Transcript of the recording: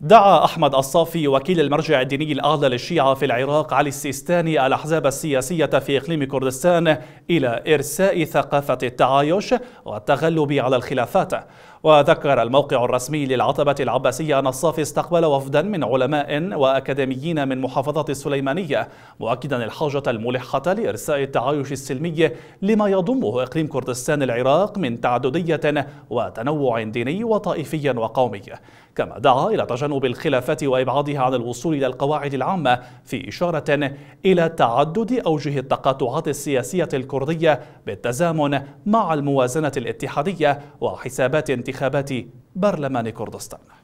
دعا أحمد الصافي وكيل المرجع الديني الأعلى للشيعة في العراق علي السيستاني الأحزاب السياسية في إقليم كردستان إلى إرساء ثقافة التعايش والتغلب على الخلافات وذكر الموقع الرسمي للعتبة العباسية أن الصافي استقبل وفدا من علماء وأكاديميين من محافظة السليمانية مؤكدا الحاجة الملحة لإرساء التعايش السلمي لما يضمه إقليم كردستان العراق من تعددية وتنوع ديني وطائفي وقومي كما دعا إلى تجنب الخلافات وإبعادها عن الوصول إلى القواعد العامة في إشارة إلى تعدد أوجه التقاطعات السياسية الكردية بالتزامن مع الموازنة الاتحادية وحسابات انتخابات برلمان كردستان